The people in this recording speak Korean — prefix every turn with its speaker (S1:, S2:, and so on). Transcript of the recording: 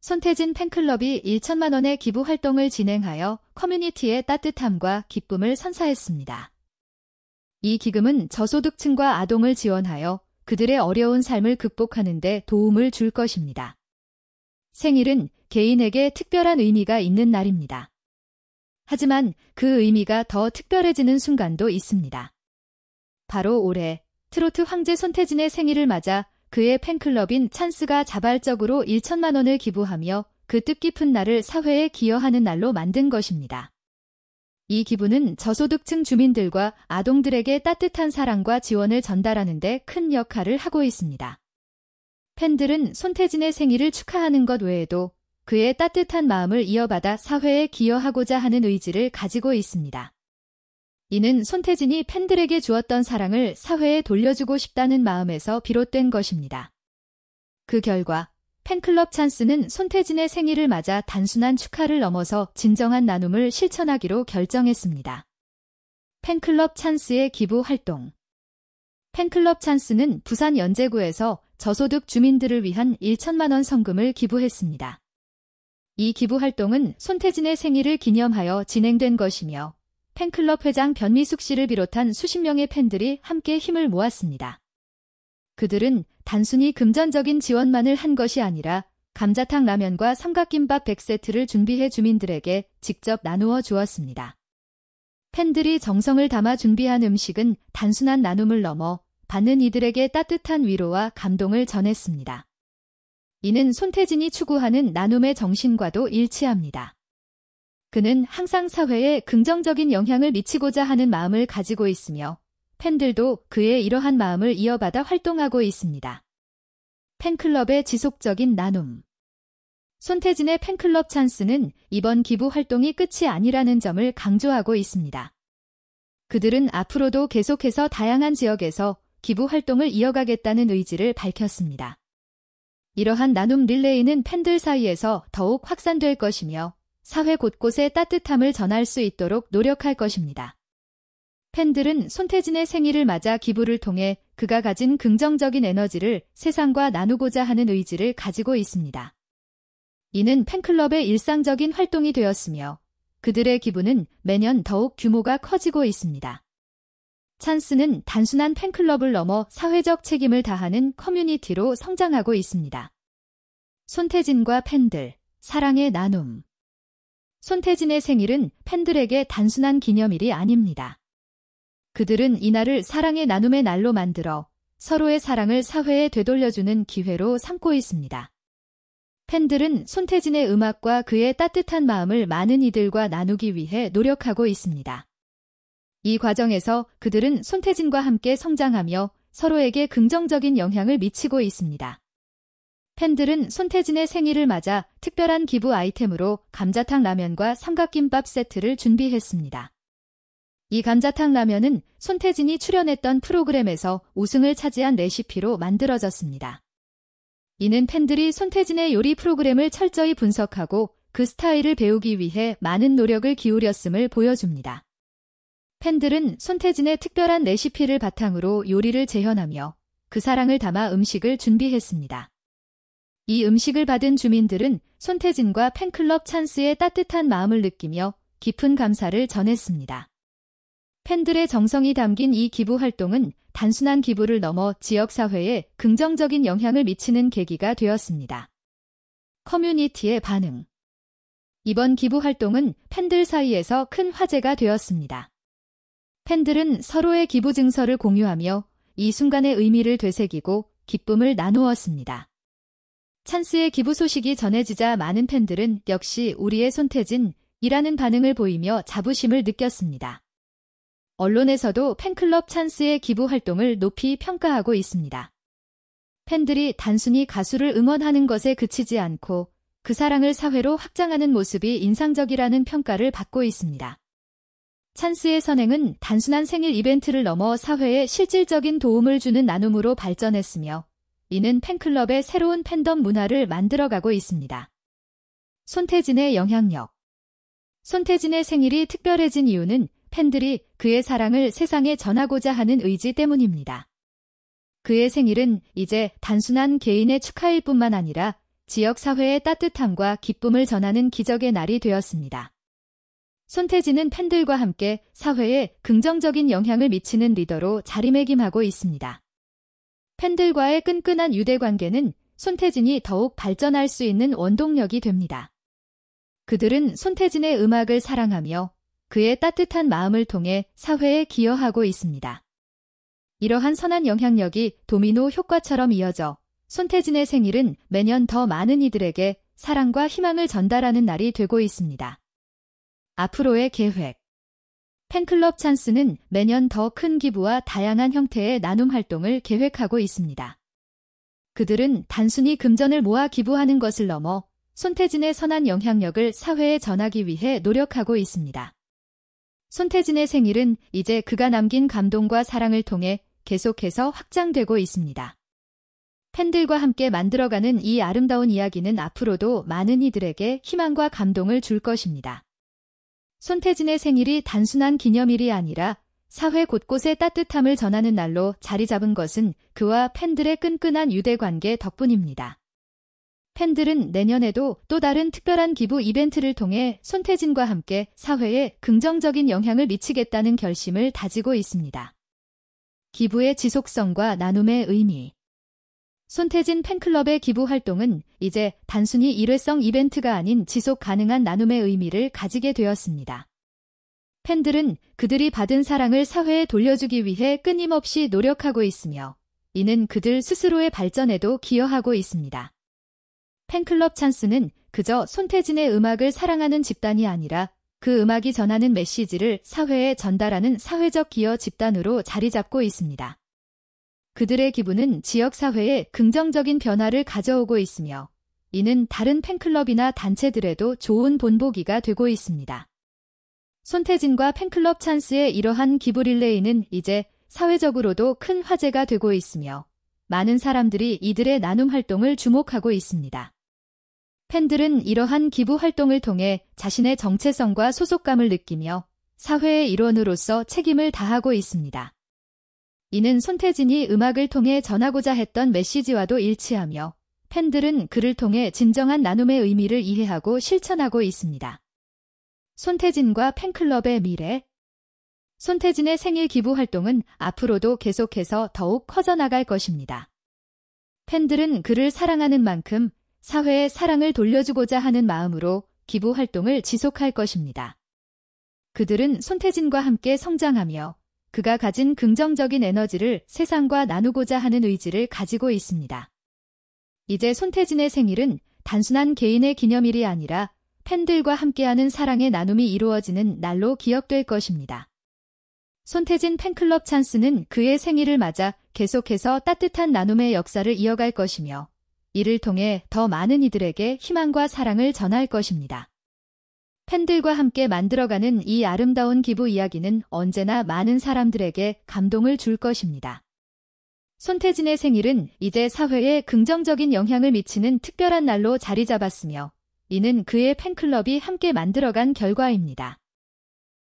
S1: 손태진 팬클럽이 1천만 원의 기부 활동을 진행하여 커뮤니티의 따뜻함과 기쁨을 선사했습니다. 이 기금은 저소득층과 아동을 지원하여 그들의 어려운 삶을 극복하는 데 도움을 줄 것입니다. 생일은 개인에게 특별한 의미가 있는 날입니다. 하지만 그 의미가 더 특별해지는 순간도 있습니다. 바로 올해 트로트 황제 손태진의 생일을 맞아 그의 팬클럽인 찬스가 자발적으로 1천만 원을 기부하며 그 뜻깊은 날을 사회에 기여하는 날로 만든 것입니다. 이 기부는 저소득층 주민들과 아동들에게 따뜻한 사랑과 지원을 전달하는 데 큰 역할을 하고 있습니다. 팬들은 손태진의 생일을 축하하는 것 외에도 그의 따뜻한 마음을 이어받아 사회에 기여하고자 하는 의지를 가지고 있습니다. 이는 손태진이 팬들에게 주었던 사랑을 사회에 돌려주고 싶다는 마음에서 비롯된 것입니다. 그 결과 팬클럽 찬스는 손태진의 생일을 맞아 단순한 축하를 넘어서 진정한 나눔을 실천하기로 결정했습니다. 팬클럽 찬스의 기부 활동 팬클럽 찬스는 부산 연제구에서 저소득 주민들을 위한 1천만 원 성금을 기부했습니다. 이 기부 활동은 손태진의 생일을 기념하여 진행된 것이며 팬클럽 회장 변미숙 씨를 비롯한 수십 명의 팬들이 함께 힘을 모았습니다. 그들은 단순히 금전적인 지원만을 한 것이 아니라 감자탕 라면과 삼각김밥 100세트를 준비해 주민들에게 직접 나누어 주었습니다. 팬들이 정성을 담아 준비한 음식은 단순한 나눔을 넘어 받는 이들에게 따뜻한 위로와 감동을 전했습니다. 이는 손태진이 추구하는 나눔의 정신과도 일치합니다. 그는 항상 사회에 긍정적인 영향을 미치고자 하는 마음을 가지고 있으며 팬들도 그의 이러한 마음을 이어받아 활동하고 있습니다. 팬클럽의 지속적인 나눔 손태진의 팬클럽 찬스는 이번 기부 활동이 끝이 아니라는 점을 강조하고 있습니다. 그들은 앞으로도 계속해서 다양한 지역에서 기부 활동을 이어가겠다는 의지를 밝혔습니다. 이러한 나눔 릴레이는 팬들 사이에서 더욱 확산될 것이며 사회 곳곳에 따뜻함을 전할 수 있도록 노력할 것입니다. 팬들은 손태진의 생일을 맞아 기부를 통해 그가 가진 긍정적인 에너지를 세상과 나누고자 하는 의지를 가지고 있습니다. 이는 팬클럽의 일상적인 활동이 되었으며 그들의 기부는 매년 더욱 규모가 커지고 있습니다. 찬스는 단순한 팬클럽을 넘어 사회적 책임을 다하는 커뮤니티로 성장하고 있습니다. 손태진과 팬들, 사랑의 나눔 손태진의 생일은 팬들에게 단순한 기념일이 아닙니다. 그들은 이날을 사랑의 나눔의 날로 만들어 서로의 사랑을 사회에 되돌려주는 기회로 삼고 있습니다. 팬들은 손태진의 음악과 그의 따뜻한 마음을 많은 이들과 나누기 위해 노력하고 있습니다. 이 과정에서 그들은 손태진과 함께 성장하며 서로에게 긍정적인 영향을 미치고 있습니다. 팬들은 손태진의 생일을 맞아 특별한 기부 아이템으로 감자탕 라면과 삼각김밥 세트를 준비했습니다. 이 감자탕 라면은 손태진이 출연했던 프로그램에서 우승을 차지한 레시피로 만들어졌습니다. 이는 팬들이 손태진의 요리 프로그램을 철저히 분석하고 그 스타일을 배우기 위해 많은 노력을 기울였음을 보여줍니다. 팬들은 손태진의 특별한 레시피를 바탕으로 요리를 재현하며 그 사랑을 담아 음식을 준비했습니다. 이 음식을 받은 주민들은 손태진과 팬클럽 찬스의 따뜻한 마음을 느끼며 깊은 감사를 전했습니다. 팬들의 정성이 담긴 이 기부 활동은 단순한 기부를 넘어 지역사회에 긍정적인 영향을 미치는 계기가 되었습니다. 커뮤니티의 반응 이번 기부 활동은 팬들 사이에서 큰 화제가 되었습니다. 팬들은 서로의 기부 증서를 공유하며 이 순간의 의미를 되새기고 기쁨을 나누었습니다. 찬스의 기부 소식이 전해지자 많은 팬들은 역시 우리의 손태진이라는 반응을 보이며 자부심을 느꼈습니다. 언론에서도 팬클럽 찬스의 기부 활동을 높이 평가하고 있습니다. 팬들이 단순히 가수를 응원하는 것에 그치지 않고 그 사랑을 사회로 확장하는 모습이 인상적이라는 평가를 받고 있습니다. 찬스의 선행은 단순한 생일 이벤트를 넘어 사회에 실질적인 도움을 주는 나눔으로 발전했으며 이는 팬클럽의 새로운 팬덤 문화를 만들어가고 있습니다. 손태진의 영향력 손태진의 생일이 특별해진 이유는 팬들이 그의 사랑을 세상에 전하고자 하는 의지 때문입니다. 그의 생일은 이제 단순한 개인의 축하일 뿐만 아니라 지역 사회의 따뜻함과 기쁨을 전하는 기적의 날이 되었습니다. 손태진은 팬들과 함께 사회에 긍정적인 영향을 미치는 리더로 자리매김하고 있습니다. 팬들과의 끈끈한 유대 관계는 손태진이 더욱 발전할 수 있는 원동력이 됩니다. 그들은 손태진의 음악을 사랑하며 그의 따뜻한 마음을 통해 사회에 기여하고 있습니다. 이러한 선한 영향력이 도미노 효과처럼 이어져 손태진의 생일은 매년 더 많은 이들에게 사랑과 희망을 전달하는 날이 되고 있습니다. 앞으로의 계획 팬클럽 찬스는 매년 더 큰 기부와 다양한 형태의 나눔 활동을 계획하고 있습니다. 그들은 단순히 금전을 모아 기부하는 것을 넘어 손태진의 선한 영향력을 사회에 전하기 위해 노력하고 있습니다. 손태진의 생일은 이제 그가 남긴 감동과 사랑을 통해 계속해서 확장되고 있습니다. 팬들과 함께 만들어가는 이 아름다운 이야기는 앞으로도 많은 이들에게 희망과 감동을 줄 것입니다. 손태진의 생일이 단순한 기념일이 아니라 사회 곳곳에 따뜻함을 전하는 날로 자리 잡은 것은 그와 팬들의 끈끈한 유대 관계 덕분입니다. 팬들은 내년에도 또 다른 특별한 기부 이벤트를 통해 손태진과 함께 사회에 긍정적인 영향을 미치겠다는 결심을 다지고 있습니다. 기부의 지속성과 나눔의 의미 손태진 팬클럽의 기부 활동은 이제 단순히 일회성 이벤트가 아닌 지속 가능한 나눔의 의미를 가지게 되었습니다. 팬들은 그들이 받은 사랑을 사회에 돌려주기 위해 끊임없이 노력하고 있으며 이는 그들 스스로의 발전에도 기여하고 있습니다. 팬클럽 찬스는 그저 손태진의 음악을 사랑하는 집단이 아니라 그 음악이 전하는 메시지를 사회에 전달하는 사회적 기여 집단으로 자리 잡고 있습니다. 그들의 기부는 지역사회에 긍정적인 변화를 가져오고 있으며 이는 다른 팬클럽이나 단체들에도 좋은 본보기가 되고 있습니다. 손태진과 팬클럽 찬스의 이러한 기부 릴레이는 이제 사회적으로도 큰 화제가 되고 있으며 많은 사람들이 이들의 나눔 활동을 주목하고 있습니다. 팬들은 이러한 기부 활동을 통해 자신의 정체성과 소속감을 느끼며 사회의 일원으로서 책임을 다하고 있습니다. 이는 손태진이 음악을 통해 전하고자 했던 메시지와도 일치하며 팬들은 그를 통해 진정한 나눔의 의미를 이해하고 실천하고 있습니다. 손태진과 팬클럽의 미래 손태진의 생일 기부 활동은 앞으로도 계속해서 더욱 커져나갈 것입니다. 팬들은 그를 사랑하는 만큼 사회에 사랑을 돌려주고자 하는 마음으로 기부 활동을 지속할 것입니다. 그들은 손태진과 함께 성장하며 그가 가진 긍정적인 에너지를 세상과 나누고자 하는 의지를 가지고 있습니다. 이제 손태진의 생일은 단순한 개인의 기념일이 아니라 팬들과 함께하는 사랑의 나눔이 이루어지는 날로 기억될 것입니다. 손태진 팬클럽 찬스는 그의 생일을 맞아 계속해서 따뜻한 나눔의 역사를 이어갈 것이며 이를 통해 더 많은 이들에게 희망과 사랑을 전할 것입니다. 팬들과 함께 만들어가는 이 아름다운 기부 이야기는 언제나 많은 사람들에게 감동을 줄 것입니다. 손태진의 생일은 이제 사회에 긍정적인 영향을 미치는 특별한 날로 자리 잡았으며 이는 그의 팬클럽이 함께 만들어간 결과입니다.